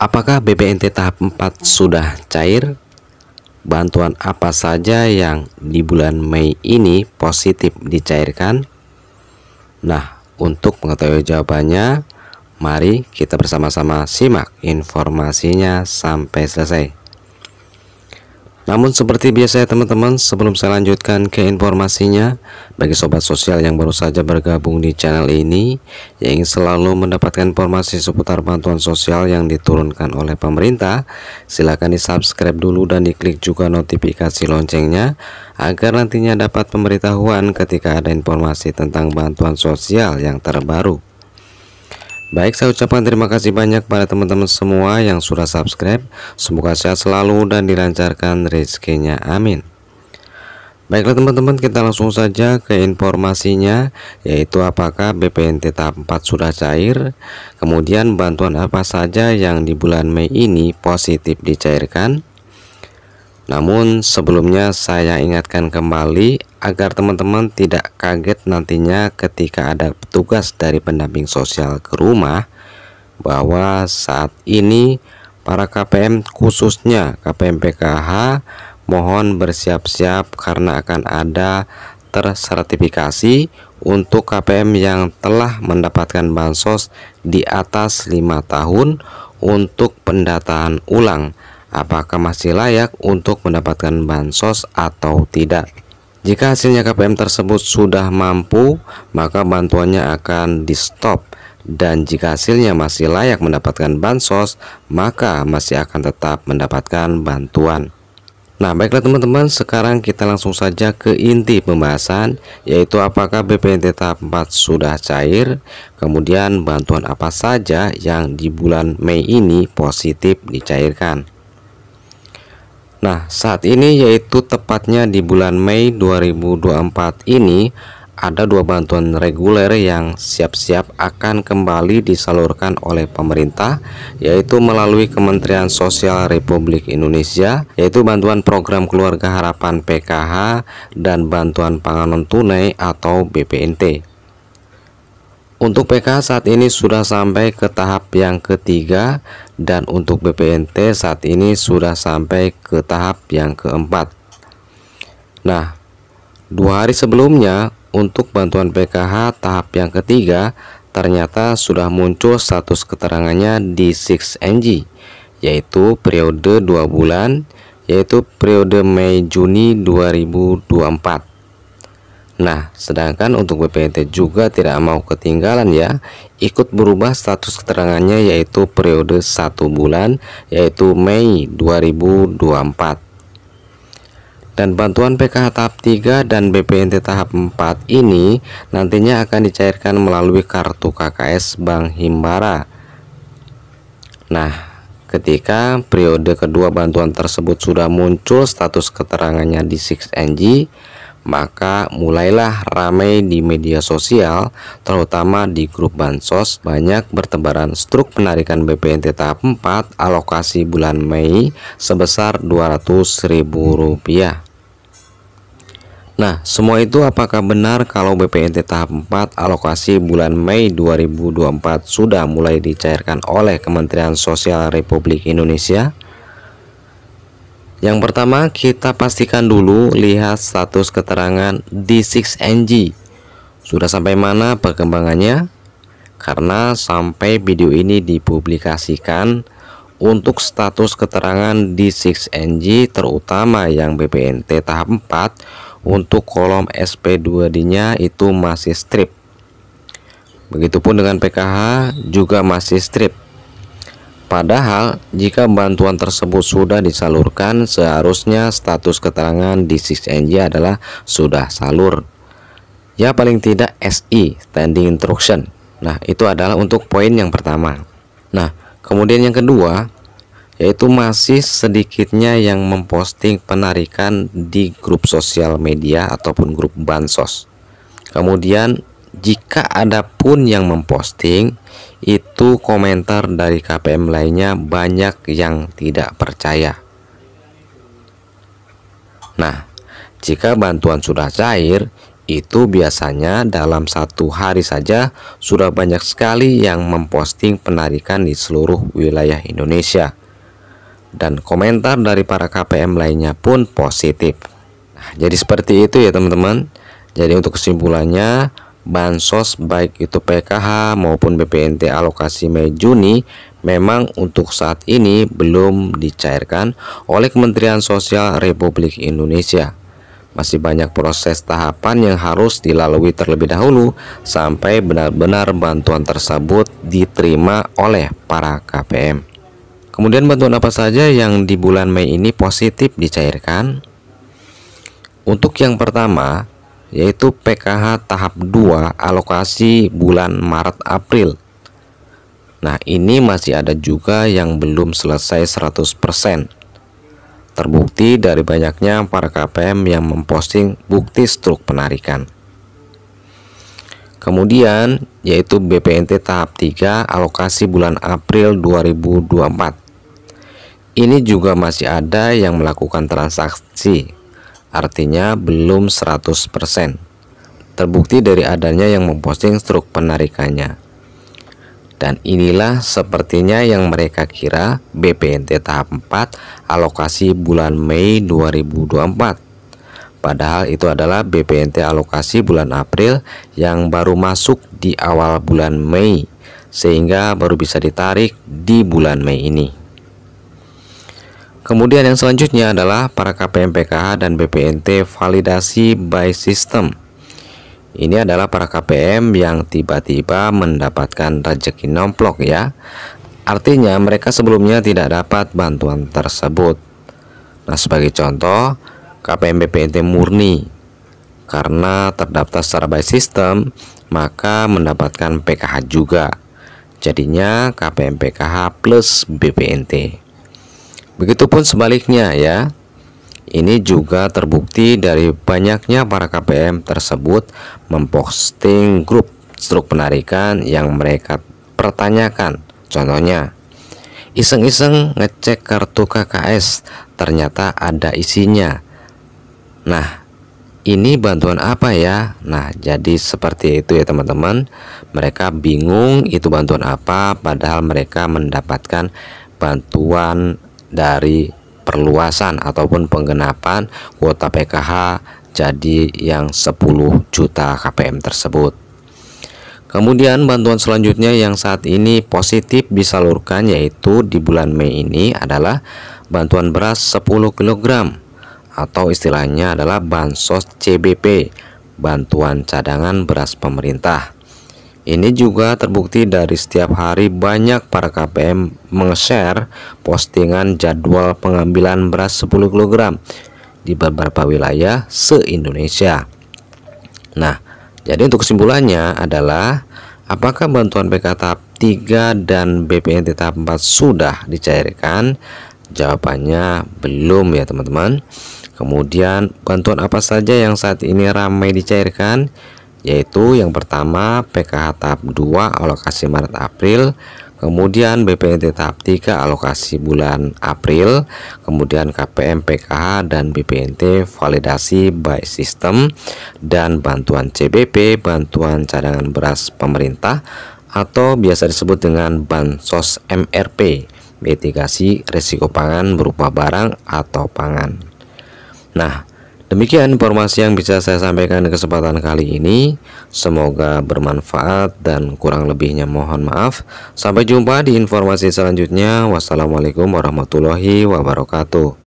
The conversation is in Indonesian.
Apakah BBNT tahap 4 sudah cair? Bantuan apa saja yang di bulan Mei ini positif dicairkan? Nah, untuk mengetahui jawabannya, mari kita bersama-sama simak informasinya sampai selesai. Namun seperti biasa ya teman-teman, sebelum saya lanjutkan ke informasinya, bagi sobat sosial yang baru saja bergabung di channel ini, yang ingin selalu mendapatkan informasi seputar bantuan sosial yang diturunkan oleh pemerintah, silahkan di subscribe dulu dan diklik juga notifikasi loncengnya, agar nantinya dapat pemberitahuan ketika ada informasi tentang bantuan sosial yang terbaru. Baik, saya ucapkan terima kasih banyak pada teman-teman semua yang sudah subscribe. Semoga sehat selalu dan dilancarkan rezekinya. Amin. Baiklah teman-teman, kita langsung saja ke informasinya, yaitu apakah BPNT tahap 4 sudah cair, kemudian bantuan apa saja yang di bulan Mei ini positif dicairkan, namun sebelumnya saya ingatkan kembali agar teman-teman tidak kaget nantinya ketika ada petugas dari pendamping sosial ke rumah bahwa saat ini para KPM khususnya KPM PKH mohon bersiap-siap karena akan ada tersertifikasi untuk KPM yang telah mendapatkan bansos di atas lima tahun untuk pendataan ulang apakah masih layak untuk mendapatkan bansos atau tidak. Jika hasilnya KPM tersebut sudah mampu, maka bantuannya akan di stop dan jika hasilnya masih layak mendapatkan bansos, maka masih akan tetap mendapatkan bantuan. Nah, baiklah teman-teman, sekarang kita langsung saja ke inti pembahasan, yaitu apakah BPNT tahap 4 sudah cair, kemudian bantuan apa saja yang di bulan Mei ini positif dicairkan. Nah, saat ini yaitu tepatnya di bulan Mei 2024 ini ada dua bantuan reguler yang siap-siap akan kembali disalurkan oleh pemerintah yaitu melalui Kementerian Sosial Republik Indonesia yaitu bantuan program keluarga harapan PKH dan bantuan pangan non tunai atau BPNT. Untuk PKH saat ini sudah sampai ke tahap yang ketiga dan untuk BPNT saat ini sudah sampai ke tahap yang keempat nah dua hari sebelumnya untuk bantuan PKH tahap yang ketiga ternyata sudah muncul status keterangannya di 6NG yaitu periode dua bulan yaitu periode Mei Juni 2024 Nah, sedangkan untuk BPNT juga tidak mau ketinggalan ya, ikut berubah status keterangannya yaitu periode 1 bulan yaitu Mei 2024 dan bantuan PKH tahap 3 dan BPNT tahap 4 ini nantinya akan dicairkan melalui kartu KKS Bank Himbara. Nah, ketika periode kedua bantuan tersebut sudah muncul status keterangannya di 6NG, maka mulailah ramai di media sosial, terutama di grup bansos, banyak bertebaran struk penarikan BPNT tahap 4 alokasi bulan Mei sebesar Rp200.000. Nah, semua itu apakah benar kalau BPNT tahap 4 alokasi bulan Mei 2024 sudah mulai dicairkan oleh Kementerian Sosial Republik Indonesia? Yang pertama kita pastikan dulu lihat status keterangan D6NG Sudah sampai mana perkembangannya Karena sampai video ini dipublikasikan Untuk status keterangan D6NG terutama yang BPNT tahap 4 Untuk kolom SP2D nya itu masih strip Begitupun dengan PKH juga masih strip Padahal, jika bantuan tersebut sudah disalurkan, seharusnya status keterangan di 6 adalah sudah salur. Ya paling tidak SI, Standing Instruction. Nah, itu adalah untuk poin yang pertama. Nah, kemudian yang kedua, yaitu masih sedikitnya yang memposting penarikan di grup sosial media ataupun grup bansos. Kemudian, jika ada pun yang memposting, itu komentar dari KPM lainnya banyak yang tidak percaya. Nah, jika bantuan sudah cair, itu biasanya dalam satu hari saja sudah banyak sekali yang memposting penarikan di seluruh wilayah Indonesia. Dan komentar dari para KPM lainnya pun positif. Nah, jadi seperti itu ya teman-teman. Jadi untuk kesimpulannya, bansos baik itu PKH maupun BPNT alokasi Mei Juni memang untuk saat ini belum dicairkan oleh Kementerian Sosial Republik Indonesia. Masih banyak proses tahapan yang harus dilalui terlebih dahulu sampai benar-benar bantuan tersebut diterima oleh para KPM. Kemudian bantuan apa saja yang di bulan Mei ini positif dicairkan? Untuk yang pertama, yaitu PKH tahap 2 alokasi bulan Maret April. Nah, ini masih ada juga yang belum selesai 100%. Terbukti dari banyaknya para KPM yang memposting bukti struk penarikan. Kemudian yaitu BPNT tahap 3 alokasi bulan April 2024. Ini juga masih ada yang melakukan transaksi artinya belum 100%. Terbukti dari adanya yang memposting struk penarikannya. Dan inilah sepertinya yang mereka kira BPNT tahap 4 alokasi bulan Mei 2024. Padahal itu adalah BPNT alokasi bulan April yang baru masuk di awal bulan Mei sehingga baru bisa ditarik di bulan Mei ini. Kemudian yang selanjutnya adalah para KPM PKH dan BPNT validasi by system. Ini adalah para KPM yang tiba-tiba mendapatkan rezeki nomplok ya. Artinya mereka sebelumnya tidak dapat bantuan tersebut. Nah, sebagai contoh, KPM BPNT murni karena terdaftar secara by system, maka mendapatkan PKH juga. Jadinya KPM PKH plus BPNT. Begitupun sebaliknya ya. Ini juga terbukti dari banyaknya para KPM tersebut memposting grup struk penarikan yang mereka pertanyakan. Contohnya, iseng-iseng ngecek kartu KKS ternyata ada isinya. Nah, ini bantuan apa ya? Nah, jadi seperti itu ya teman-teman. Mereka bingung itu bantuan apa padahal mereka mendapatkan bantuan dari perluasan ataupun penggenapan kuota PKH jadi yang 10 juta KPM tersebut. Kemudian bantuan selanjutnya yang saat ini positif disalurkan yaitu di bulan Mei ini adalah bantuan beras 10 kg atau istilahnya adalah bansos CBP, bantuan cadangan beras pemerintah. Ini juga terbukti dari setiap hari banyak para KPM meng-share postingan jadwal pengambilan beras 10 kg di beberapa wilayah se-Indonesia. Nah, jadi untuk kesimpulannya adalah apakah bantuan PK tahap 3 dan BPNT tahap 4 sudah dicairkan? Jawabannya belum ya teman-teman. Kemudian bantuan apa saja yang saat ini ramai dicairkan? yaitu yang pertama PKH tahap 2 alokasi Maret April kemudian BPNT tahap 3 alokasi bulan April kemudian KPM PKH dan BPNT validasi by system dan bantuan CBP bantuan cadangan beras pemerintah atau biasa disebut dengan bansos MRP mitigasi risiko pangan berupa barang atau pangan nah Demikian informasi yang bisa saya sampaikan di kesempatan kali ini. Semoga bermanfaat dan kurang lebihnya mohon maaf. Sampai jumpa di informasi selanjutnya. Wassalamualaikum warahmatullahi wabarakatuh.